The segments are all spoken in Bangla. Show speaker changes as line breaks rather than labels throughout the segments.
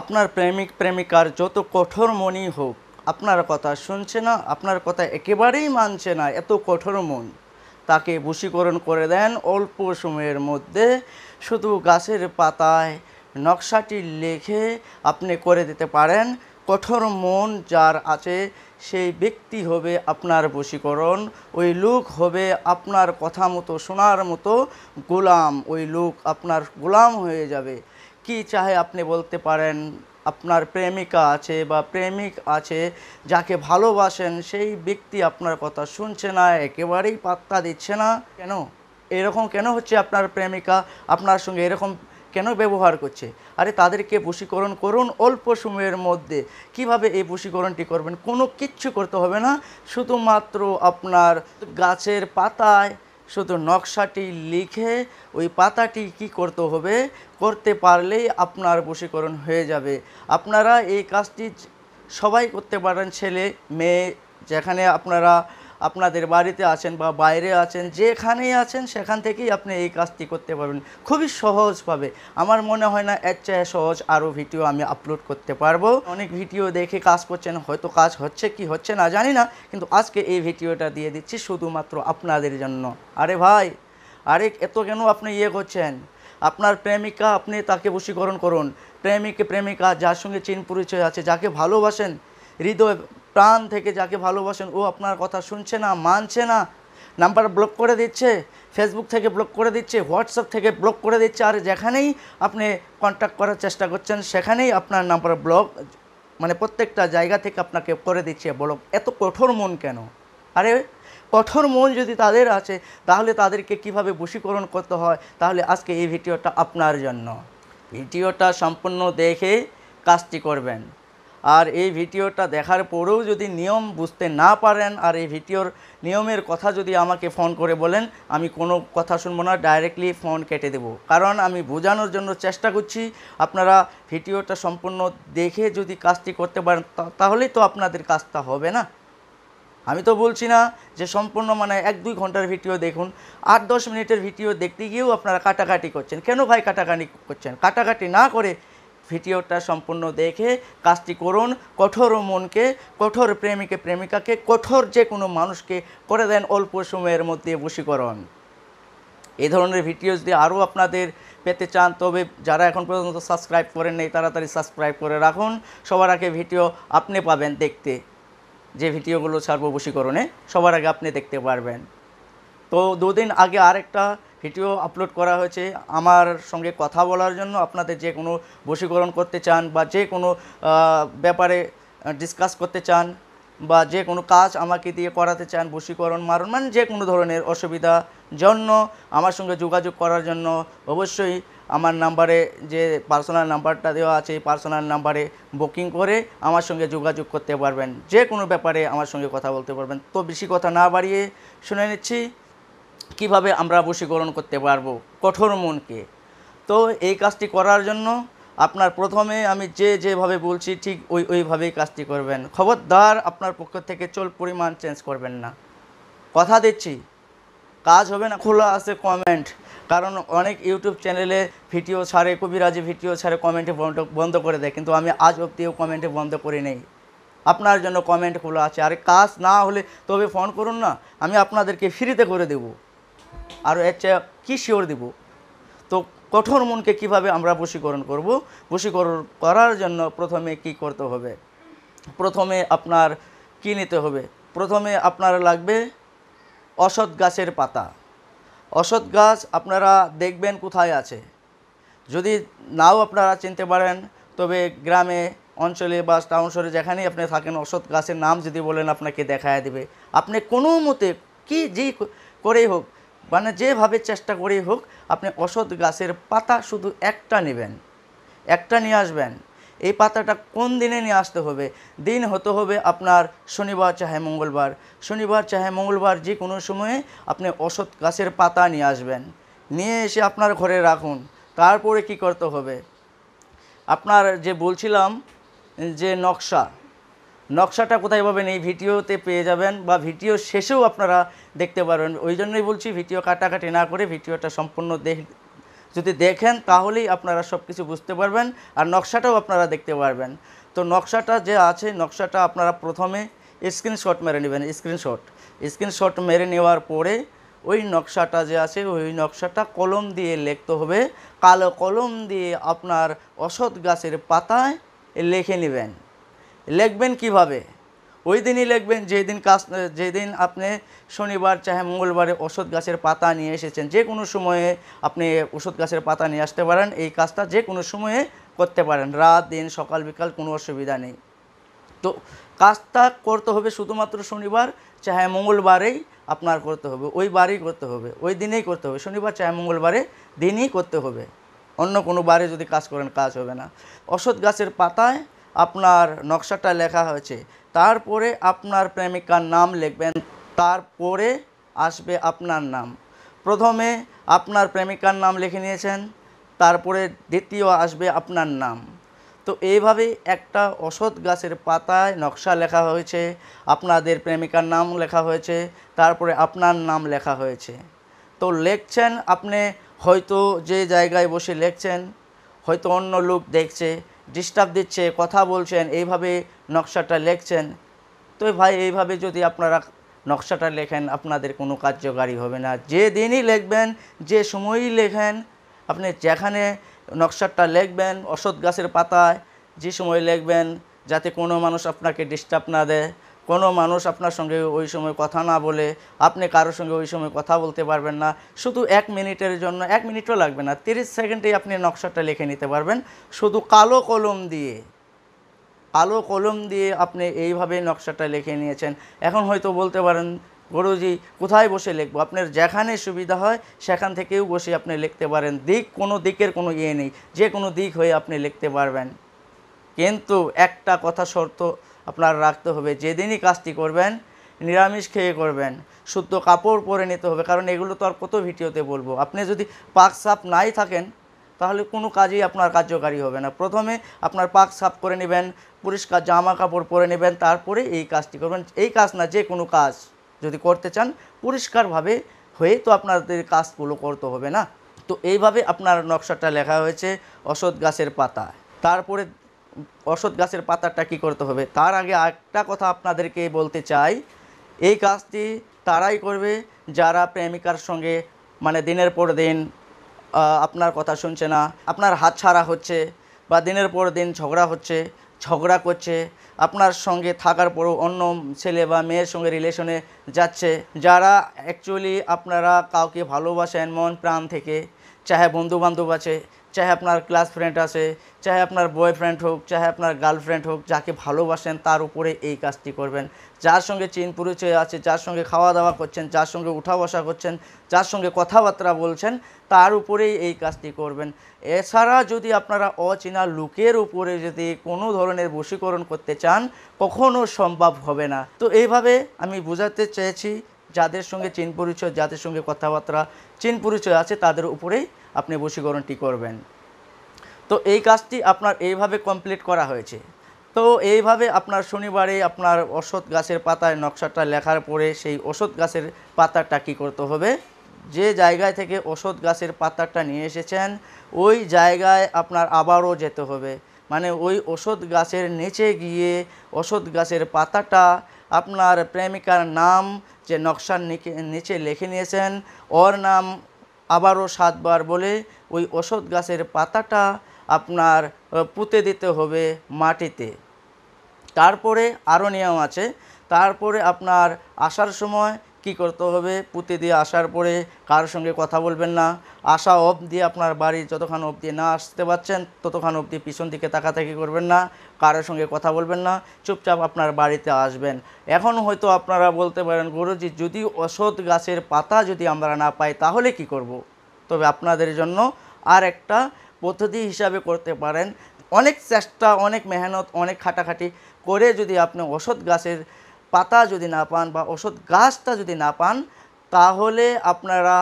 আপনার প্রেমিক প্রেমিকার যত কঠোর মনই হোক আপনার কথা শুনছে না আপনার কথা একেবারেই মানছে না এত কঠোর মন তাকে বশীকরণ করে দেন অল্প সময়ের মধ্যে শুধু গাছের পাতায় নকশাটি লেখে আপনি করে দিতে পারেন কঠোর মন যার আছে সেই ব্যক্তি হবে আপনার বশীকরণ ওই লোক হবে আপনার কথা মতো শোনার মতো গোলাম ওই লোক আপনার গোলাম হয়ে যাবে কি চাহে আপনি বলতে পারেন আপনার প্রেমিকা আছে বা প্রেমিক আছে যাকে ভালোবাসেন সেই ব্যক্তি আপনার কথা শুনছে না একেবারেই পাত্তা দিচ্ছে না কেন এরকম কেন হচ্ছে আপনার প্রেমিকা আপনার সঙ্গে এরকম কেন ব্যবহার করছে আরে তাদেরকে বশীকরণ করুন অল্প সময়ের মধ্যে কিভাবে এই বশীকরণটি করবেন কোনো কিচ্ছু করতে হবে না শুধুমাত্র আপনার গাছের পাতায় শুধু নকশাটি লিখে ওই পাতাটি কি করতে হবে করতে পারলেই আপনার বশীকরণ হয়ে যাবে আপনারা এই কাজটি সবাই করতে পারেন ছেলে মেয়ে যেখানে আপনারা আপনাদের বাড়িতে আছেন বা বাইরে আছেন যেখানেই আছেন সেখান থেকেই আপনি এই কাজটি করতে পারবেন খুবই সহজভাবে আমার মনে হয় না এর চেয়ে সহজ আরও ভিডিও আমি আপলোড করতে পারবো অনেক ভিডিও দেখে কাজ করছেন হয়তো কাজ হচ্ছে কি হচ্ছে না জানি না কিন্তু আজকে এই ভিডিওটা দিয়ে দিচ্ছি শুধুমাত্র আপনাদের জন্য আরে ভাই আরে এত কেন আপনি ইয়ে করছেন আপনার প্রেমিকা আপনি তাকে বশীকরণ করুন প্রেমিক প্রেমিকা যার সঙ্গে চিন পরিচয় আছে যাকে ভালোবাসেন হৃদয় প্রাণ থেকে যাকে ভালোবাসেন ও আপনার কথা শুনছে না মানছে না নাম্বার ব্লক করে দিচ্ছে ফেসবুক থেকে ব্লক করে দিচ্ছে হোয়াটসঅ্যাপ থেকে ব্লক করে দিচ্ছে আর যেখানেই আপনি কন্ট্যাক্ট করার চেষ্টা করছেন সেখানেই আপনার নাম্বার ব্লক মানে প্রত্যেকটা জায়গা থেকে আপনাকে করে দিচ্ছে ব্লক এত কঠোর মন কেন আরে কঠোর মন যদি তাদের আছে তাহলে তাদেরকে কিভাবে বশীকরণ করতে হয় তাহলে আজকে এই ভিডিওটা আপনার জন্য ভিডিওটা সম্পূর্ণ দেখে কাজটি করবেন আর এই ভিডিওটা দেখার পরেও যদি নিয়ম বুঝতে না পারেন আর এই ভিডিওর নিয়মের কথা যদি আমাকে ফোন করে বলেন আমি কোনো কথা শুনবো না ডাইরেক্টলি ফোন কেটে দেব কারণ আমি বোঝানোর জন্য চেষ্টা করছি আপনারা ভিডিওটা সম্পূর্ণ দেখে যদি কাজটি করতে পারেন তাহলেই তো আপনাদের কাজটা হবে না আমি তো বলছি না যে সম্পূর্ণ মানে এক দুই ঘন্টার ভিডিও দেখুন আট দশ মিনিটের ভিডিও দেখতে গিয়েও আপনারা কাটাকাটি করছেন কেন ভাই কাটাকাটি করছেন কাটাকাটি না করে ভিডিওটা সম্পূর্ণ দেখে কাজটি করুন কঠোর মনকে কঠোর প্রেমিকে প্রেমিকাকে কঠোর যে কোনো মানুষকে করে দেন অল্প সময়ের মধ্যে বশীকরণ এই ধরনের ভিডিও যদি আরও আপনাদের পেতে চান তবে যারা এখন পর্যন্ত সাবস্ক্রাইব করেন নেই তাড়াতাড়ি সাবস্ক্রাইব করে রাখুন সবার আগে ভিডিও আপনি পাবেন দেখতে যে ভিডিওগুলো ছাড়বো বশীকরণে সবার আগে আপনি দেখতে পারবেন তো দুদিন আগে আরেকটা ভিডিও আপলোড করা হয়েছে আমার সঙ্গে কথা বলার জন্য আপনাদের যে কোনো বশীকরণ করতে চান বা যে কোনো ব্যাপারে ডিসকাস করতে চান বা যে কোনো কাজ আমাকে দিয়ে করাতে চান বশীকরণ মারণ মানে যে কোনো ধরনের অসুবিধা জন্য আমার সঙ্গে যোগাযোগ করার জন্য অবশ্যই আমার নাম্বারে যে পার্সোনাল নাম্বারটা দেওয়া আছে পার্সোনাল নাম্বারে বুকিং করে আমার সঙ্গে যোগাযোগ করতে পারবেন যে কোনো ব্যাপারে আমার সঙ্গে কথা বলতে পারবেন তো বেশি কথা না বাড়িয়ে শুনে নিচ্ছি কিভাবে আমরা বশীকরণ করতে পারবো কঠোর মনকে তো এই কাজটি করার জন্য আপনার প্রথমে আমি যে যেভাবে বলছি ঠিক ওই ওইভাবেই কাজটি করবেন খবরদার আপনার পক্ষ থেকে চল পরিমাণ চেঞ্জ করবেন না কথা দিচ্ছি কাজ হবে না খোলা আছে কমেন্ট কারণ অনেক ইউটিউব চ্যানেলে ভিডিও ছাড়ে কবিরাজি ভিডিও ছাড়ে কমেন্টে বন্ধ বন্ধ করে দেয় কিন্তু আমি আজ অব্দিও কমেন্টে বন্ধ করি নেই আপনার জন্য কমেন্ট খোলা আছে আর কাজ না হলে তবে ফোন করুন না আমি আপনাদেরকে ফ্রিতে করে দেবো আর এর চেয়ে কী শিওর দিব তো কঠোর মনকে কিভাবে আমরা বশীকরণ করব বশীকরণ করার জন্য প্রথমে কি করতে হবে প্রথমে আপনার কি নিতে হবে প্রথমে আপনার লাগবে অসৎ গাছের পাতা অসৎ গাছ আপনারা দেখবেন কোথায় আছে যদি নাও আপনারা চিনতে পারেন তবে গ্রামে অঞ্চলে বা টাউন শহরে যেখানেই আপনি থাকেন অসৎ গাছের নাম যদি বলেন আপনাকে দেখায় দেবে আপনি কোনো মতে কি যেই করেই হোক মানে যেভাবে চেষ্টা করেই হোক আপনি অসৎ গাছের পাতা শুধু একটা নেবেন একটা নিয়ে আসবেন এই পাতাটা কোন দিনে নিয়ে আসতে হবে দিন হতে হবে আপনার শনিবার চাহে মঙ্গলবার শনিবার চাহে মঙ্গলবার যে কোনো সময়ে আপনি অসৎ গাছের পাতা নিয়ে আসবেন নিয়ে এসে আপনার ঘরে রাখুন তারপরে কি করতে হবে আপনার যে বলছিলাম যে নকশা নকশাটা কোথায় পাবেন এই ভিডিওতে পেয়ে যাবেন বা ভিডিও শেষেও আপনারা দেখতে পারবেন ওই জন্যই বলছি ভিডিও কাটাকাটি না করে ভিডিওটা সম্পূর্ণ দেখ যদি দেখেন তাহলেই আপনারা সব কিছু বুঝতে পারবেন আর নকশাটাও আপনারা দেখতে পারবেন তো নকশাটা যে আছে নকশাটা আপনারা প্রথমে স্ক্রিনশট মেরে নেবেন স্ক্রিনশট স্ক্রিনশট মেরে নেওয়ার পরে ওই নকশাটা যে আছে ওই নকশাটা কলম দিয়ে লিখতে হবে কালো কলম দিয়ে আপনার অসৎ গাছের পাতায় লিখে নেবেন লিখবেন কিভাবে ওই দিনই লিখবেন যেদিন কাজ যেদিন আপনি শনিবার চাহে মঙ্গলবারে ওষুধ গাছের পাতা নিয়ে এসেছেন যে কোনো সময়ে আপনি ওষুধ গাছের পাতা নিয়ে আসতে পারেন এই কাজটা যে কোনো সময়ে করতে পারেন রাত দিন সকাল বিকাল কোনো অসুবিধা নেই তো কাজটা করতে হবে শুধুমাত্র শনিবার চাহে মঙ্গলবারেই আপনার করতে হবে ওই বারেই করতে হবে ওই দিনেই করতে হবে শনিবার চাহে মঙ্গলবারে দিনই করতে হবে অন্য কোনো বারে যদি কাজ করেন কাজ হবে না অসৎ গাছের পাতায় আপনার নকশাটা লেখা হয়েছে তারপরে আপনার প্রেমিকার নাম লিখবেন তারপরে আসবে আপনার নাম প্রথমে আপনার প্রেমিকার নাম লিখে নিয়েছেন তারপরে দ্বিতীয় আসবে আপনার নাম তো এইভাবে একটা অসৎ গাছের পাতায় নকশা লেখা হয়েছে আপনাদের প্রেমিকার নাম লেখা হয়েছে তারপরে আপনার নাম লেখা হয়েছে তো লেখছেন আপনি হয়তো যে জায়গায় বসে লেখছেন হয়তো অন্য লোক দেখছে ডিস্টার্ব দিচ্ছে কথা বলছেন এইভাবে নকশাটা লেখছেন তো ভাই এইভাবে যদি আপনারা নকশাটা লেখেন আপনাদের কোনো কার্যকারী হবে না যে দিনই লেখবেন যে সময়ই লেখেন আপনি যেখানে নকশাটা লেখবেন অসৎ গাছের পাতায় যে সময় লেখবেন যাতে কোনো মানুষ আপনাকে ডিস্টার্ব না দেয় কোনো মানুষ আপনার সঙ্গে ওই সময় কথা না বলে আপনি কারোর সঙ্গে ওই সময় কথা বলতে পারবেন না শুধু এক মিনিটের জন্য এক মিনিটও লাগবে না তিরিশ সেকেন্ডেই আপনি নকশাটা লিখে নিতে পারবেন শুধু কালো কলম দিয়ে কালো কলম দিয়ে আপনি এইভাবে নকশাটা লিখে নিয়েছেন এখন হয়তো বলতে পারেন গুরুজি কোথায় বসে লিখবো আপনার যেখানে সুবিধা হয় সেখান থেকেও বসে আপনি লিখতে পারেন দিক কোনো দিকের কোনো ইয়ে নেই যে কোনো দিক হয়ে আপনি লিখতে পারবেন কিন্তু একটা কথা শর্ত আপনার রাখতে হবে যেদিনই কাজটি করবেন নিরামিষ খেয়ে করবেন শুদ্ধ কাপড় পরে নিতে হবে কারণ এগুলো তো আর কত ভিডিওতে বলবো আপনি যদি পাক সাপ নাই থাকেন তাহলে কোনো কাজেই আপনার কার্যকারী হবে না প্রথমে আপনার পাক সাপ করে নেবেন পরিষ্কার জামা কাপড় পরে নেবেন তারপরে এই কাজটি করবেন এই কাজ না যে কোনো কাজ যদি করতে চান পরিষ্কারভাবে হয়ে তো আপনাদের কাজগুলো করতে হবে না তো এইভাবে আপনার নকশাটা লেখা হয়েছে অসৎ গাছের পাতা তারপরে অসৎ গাছের পাতাটা কী করতে হবে তার আগে একটা কথা আপনাদেরকে বলতে চাই এই কাজটি তারাই করবে যারা প্রেমিকার সঙ্গে মানে দিনের পর দিন আপনার কথা শুনছে না আপনার হাত ছাড়া হচ্ছে বা দিনের পর দিন ঝগড়া হচ্ছে ঝগড়া করছে আপনার সঙ্গে থাকার পরও অন্য ছেলে বা মেয়ের সঙ্গে রিলেশনে যাচ্ছে যারা অ্যাকচুয়ালি আপনারা কাউকে ভালোবাসেন মন প্রাণ থেকে চাহে বন্ধু বান্ধব আছে চাহে আপনার ক্লাস ফ্রেন্ড আছে চাহে আপনার বয়ফ্রেন্ড হোক চাহে আপনার গার্লফ্রেন্ড হোক যাকে ভালোবাসেন তার উপরে এই কাজটি করবেন যার সঙ্গে চীন পরিচয় আছে যার সঙ্গে খাওয়া দাওয়া করছেন যার সঙ্গে উঠা বসা করছেন যার সঙ্গে কথাবার্তা বলছেন তার উপরেই এই কাজটি করবেন এছাড়া যদি আপনারা অচেনা লোকের উপরে যদি কোনো ধরনের বশীকরণ করতে চান কখনো সম্ভব হবে না তো এইভাবে আমি বোঝাতে চেয়েছি যাদের সঙ্গে চীন পরিচয় যাদের সঙ্গে কথাবার্তা চীন পরিচয় আছে তাদের উপরেই আপনি বশীকরণটি করবেন তো এই কাজটি আপনার এইভাবে কমপ্লিট করা হয়েছে তো এইভাবে আপনার শনিবারে আপনার অসৎ গাছের পাতায় নকশাটা লেখার পরে সেই অসৎ গাছের পাতাটা কী করতে হবে যে জায়গায় থেকে ওষুধ গাছের পাতাটা নিয়ে এসেছেন ওই জায়গায় আপনার আবারও যেতে হবে মানে ওই ওষুধ গাছের নিচে গিয়ে ওষুধ গাছের পাতাটা আপনার প্রেমিকার নাম যে নকশার নিচে লিখে নিয়েছেন ওর নাম আবারও সাতবার বলে ওই ওষুধ গাছের পাতাটা আপনার পুঁতে দিতে হবে মাটিতে তারপরে আরও নিয়ম আছে তারপরে আপনার আসার সময় কি করতে হবে পুঁতে দিয়ে আসার পরে কারোর সঙ্গে কথা বলবেন না আসা অবধি আপনার বাড়ি যতক্ষণ অবধি না আসতে পারছেন ততক্ষণ অবধি পিছন দিকে তাকাতাকি করবেন না কারোর সঙ্গে কথা বলবেন না চুপচাপ আপনার বাড়িতে আসবেন এখন হয়তো আপনারা বলতে পারেন গুরুজি যদি অসৎ গাছের পাতা যদি আমরা না পাই তাহলে কি করব। তবে আপনাদের জন্য আর একটা পদ্ধতি হিসাবে করতে পারেন অনেক চেষ্টা অনেক মেহনত অনেক খাটাখাটি করে যদি আপনি অসৎ গাছের পাতা যদি না পান বা ওষুধ গাছটা যদি না পান তাহলে আপনারা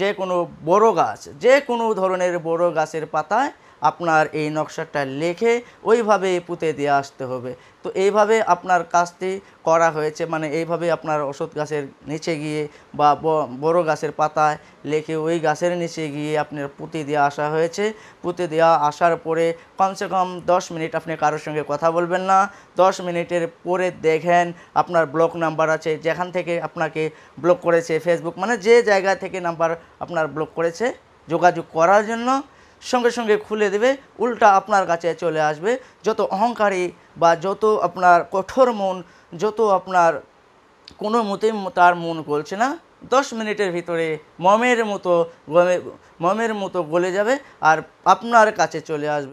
যে কোনো বড় গাছ যে কোনো ধরনের বড় গাছের পাতায় আপনার এই নকশাটা লেখে ওইভাবে পুঁতে দিয়ে আসতে হবে তো এইভাবে আপনার কাজটি করা হয়েছে মানে এইভাবে আপনার ওষুধ গাছের নিচে গিয়ে বা বড় গাছের পাতায় লেখে ওই গাছের নিচে গিয়ে আপনার পুঁতে দিয়ে আসা হয়েছে পুঁতে দেওয়া আসার পরে কমসে কম দশ মিনিট আপনি কারোর সঙ্গে কথা বলবেন না দশ মিনিটের পরে দেখেন আপনার ব্লক নাম্বার আছে যেখান থেকে আপনাকে ব্লক করেছে ফেসবুক মানে যে জায়গা থেকে নাম্বার আপনার ব্লক করেছে যোগাযোগ করার জন্য সঙ্গে সঙ্গে খুলে দেবে উল্টা আপনার কাছে চলে আসবে যত অহংকারী বা যত আপনার কঠোর মন যত আপনার কোনো মতে তার মন গলছে না দশ মিনিটের ভিতরে মমের মতো মমের মতো গলে যাবে আর আপনার কাছে চলে আসবে